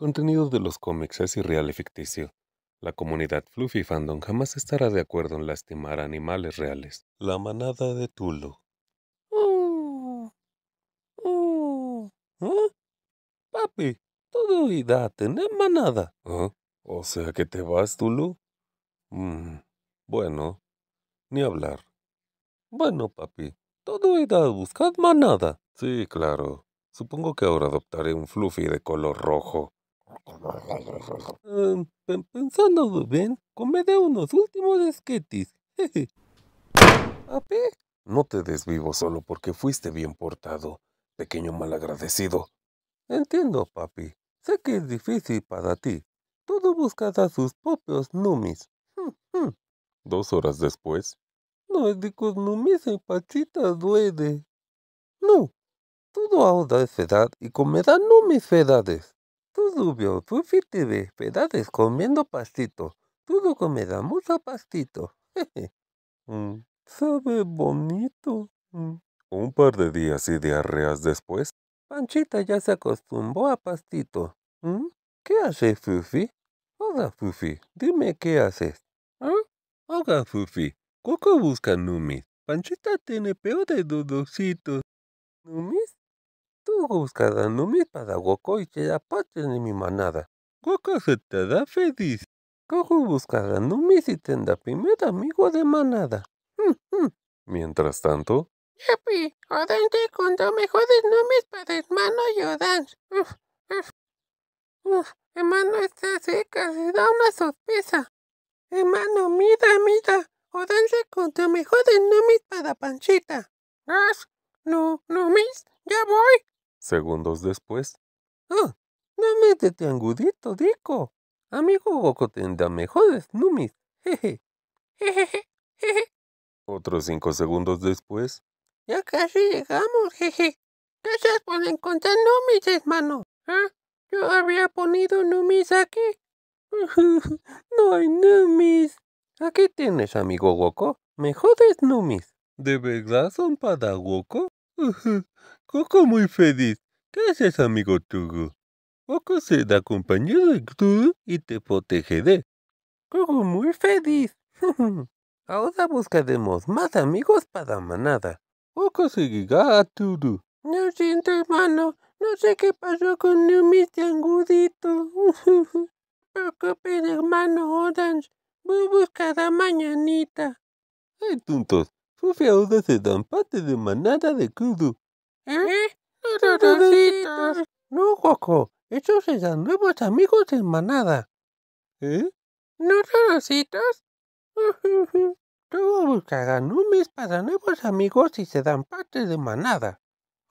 Contenido de los cómics es irreal y ficticio. La comunidad Fluffy Fandom jamás estará de acuerdo en lastimar animales reales. La manada de Tulu. Uh, uh, ¿eh? Papi, todo irá a tener manada. ¿Ah? O sea que te vas, Tulu. Mm, bueno, ni hablar. Bueno, papi, todo irá a buscar manada. Sí, claro. Supongo que ahora adoptaré un Fluffy de color rojo. Um, pensando bien, comeré unos últimos esquetis. Papi, No te desvivo solo porque fuiste bien portado, pequeño malagradecido. Entiendo, papi. Sé que es difícil para ti. Todo busca a sus propios numis. Hm, hm. Dos horas después. No es de numis en pachita duele. No. Todo ahora es edad y no numis edades. Tú dubio, tú te pedades comiendo pastito. Tú lo comedamos a pastito. Jeje. Mm, sabe bonito. Mm. Un par de días y diarreas después, Panchita ya se acostumbró a pastito. Mm, ¿Qué haces, Fufi? Hola, Fufi, dime qué haces. Hola, ah, Fufi. Coco busca Numis. Panchita tiene peor de dudocitos. ¿Numis? para y da la parte de mi manada. se te da feliz. Cojo numis y tenda primer amigo de manada. Mientras tanto. Yapi, con con mejor mejores Numis para hermano y Uf, hermano está seca, se da una sorpresa. Hermano, mira, mira. con cuando me de numis para Panchita. Ah. No, no, ya voy. Segundos después. ¡Ah! ¡No métete angudito, Dico! Amigo Goku tendrá mejores Numis. Jeje. Jejeje. Jeje. Otros cinco segundos después. Ya casi llegamos, jeje. Gracias por encontrar Numis, hermano. ¿Ah? Yo había ponido Numis aquí. no hay Numis. Aquí tienes, amigo Goku! ¡Mejores Numis. ¿De verdad son para ¡Jeje! Coco muy feliz. Gracias, amigo Tugu. Coco da compañía de tú y te protegeré. Coco muy feliz. Ahora buscaremos más amigos para la manada. Coco seguirá a Tugu. No siento, hermano. No sé qué pasó con mis angudito. Preocupen, hermano Orange. Voy a buscar mañanita. Ay, tontos. Sofía ahora se dan parte de manada de Kudu. ¿Eh? No, Goku, Esos serán nuevos amigos en manada. ¿Eh? ¿No ratoncitos? Todos buscarán numis para nuevos amigos y se dan parte de manada.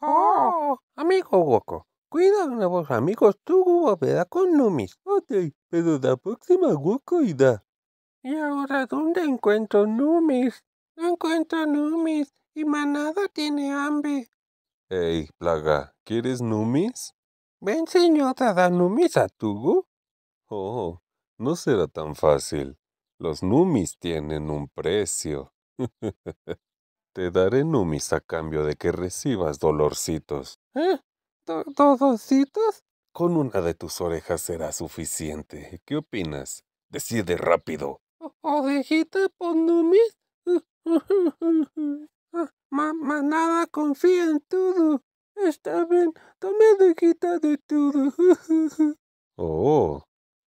¡Oh! oh amigo Goku, cuida a nuevos amigos tú volverá con Numis. Ok, pero la próxima Goku irá. ¿Y ahora dónde encuentro Numis? No encuentro Numis y manada tiene hambre. Ey, plaga, ¿quieres numis? Ven, a dar numis a tugu. Oh, no será tan fácil. Los numis tienen un precio. Te daré numis a cambio de que recibas dolorcitos. ¿Eh? ¿Dolorcitos? Con una de tus orejas será suficiente. ¿Qué opinas? Decide rápido. ¿Orejita por numis? Ma manada confía en todo. Está bien, tome quita de todo. oh,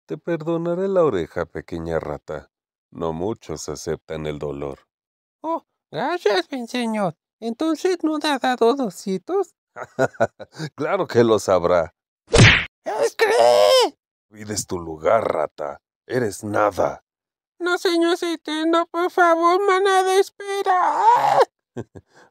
te perdonaré la oreja, pequeña rata. No muchos aceptan el dolor. Oh, gracias, mi señor. Entonces no te ha dado dositos. claro que lo sabrá. que vides tu lugar, rata. Eres nada. No, señor no por favor, manada, espera.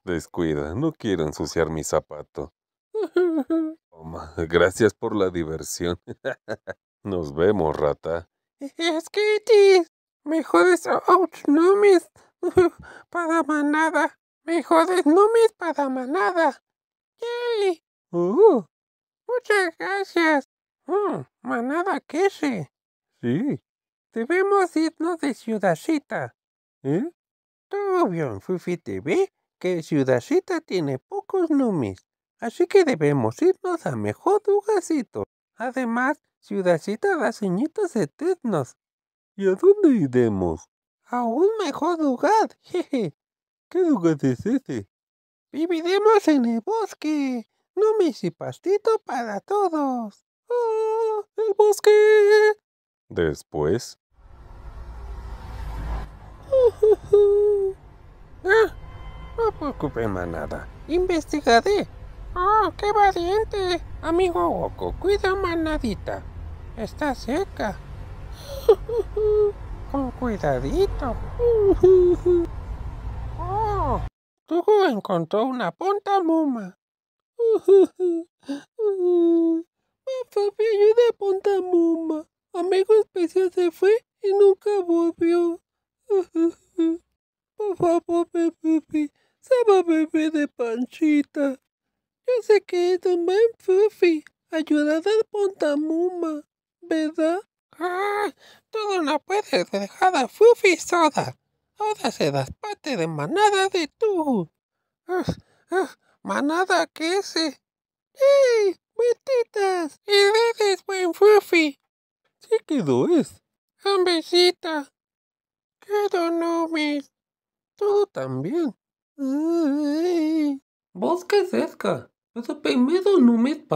Descuida, no quiero ensuciar mi zapato. Toma, gracias por la diversión. Nos vemos, rata. Es mejores Me jodes, ouch, no para manada. Me jodes, no para manada. Yay. Uh, muchas gracias. Mm, manada que Sí. Debemos irnos de ciudadcita. ¿Eh? Todo bien, Fufi TV, que Ciudadcita tiene pocos numis, así que debemos irnos a mejor lugarcito. Además, Ciudadcita da de eternos. ¿Y a dónde iremos? A un mejor lugar, jeje. ¿Qué lugar es ese? Viviremos en el bosque. Numis y pastito para todos. ¡Oh, el bosque! Después, Ah, no preocupe, manada. Investigaré. ¡Oh, qué valiente! Amigo Goku, cuida manadita. Está seca. Con cuidadito. ¡Oh! encontró una punta muma. me ayuda a punta muma. Amigo especial se fue y nunca volvió. Por favor, Fufi, bebé de Panchita. Yo sé que es un buen Fufi, ayudada de Pontamuma, ¿verdad? Ah, todo no puedes dejar a Fufi soda. Ahora serás parte de manada de tú. Ah, ah, manada que ese. ¡Ey! ¡Metitas! ¡Eres buen Fufi! Sí que lo es.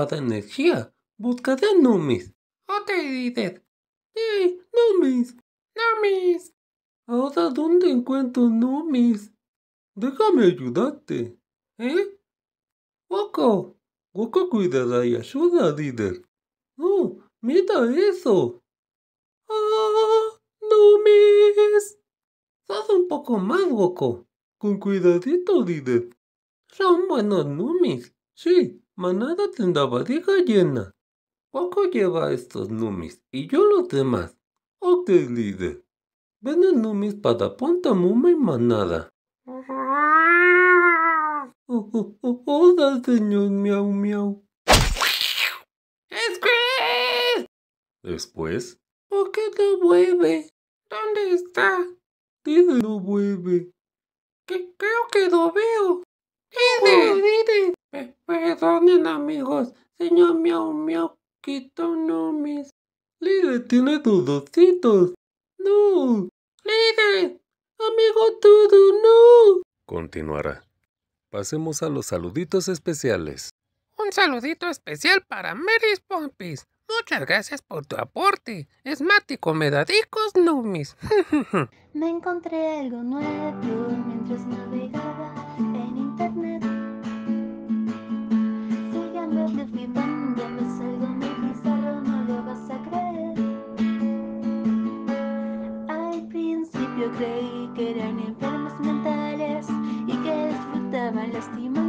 de energía. Buscaré Numis. Ok, Didet. ¡Hey, Numis! ¡Numis! Ahora, ¿dónde encuentro Numis? Déjame ayudarte. ¿Eh? Woko. Woko cuidará y ayuda líder. No, ¡Oh, mira eso! ¡Ah, Numis! Haz un poco más, Woko. Con cuidadito, líder. Son buenos Numis, sí. Manada tendrá barriga llena. Poco lleva estos numis y yo los demás. Ok, líder. Ven el numis para Ponta Muma y Manada. Oh, oh, oh, hola, oh, señor miau miau. Chris! Después. ¿Por qué no vuelve? ¿Dónde está? Dile lo vuelve. Que creo que lo veo. Oh, díde, díde perdonen amigos, señor Mio Miau Numis! ¡Lide, tiene dudocitos. No. ¡Lide! amigo tú no. Continuará. Pasemos a los saluditos especiales. Un saludito especial para Meris Pompis. Muchas gracias por tu aporte. Esmático, medadicos, numis. Me encontré algo nuevo. el destino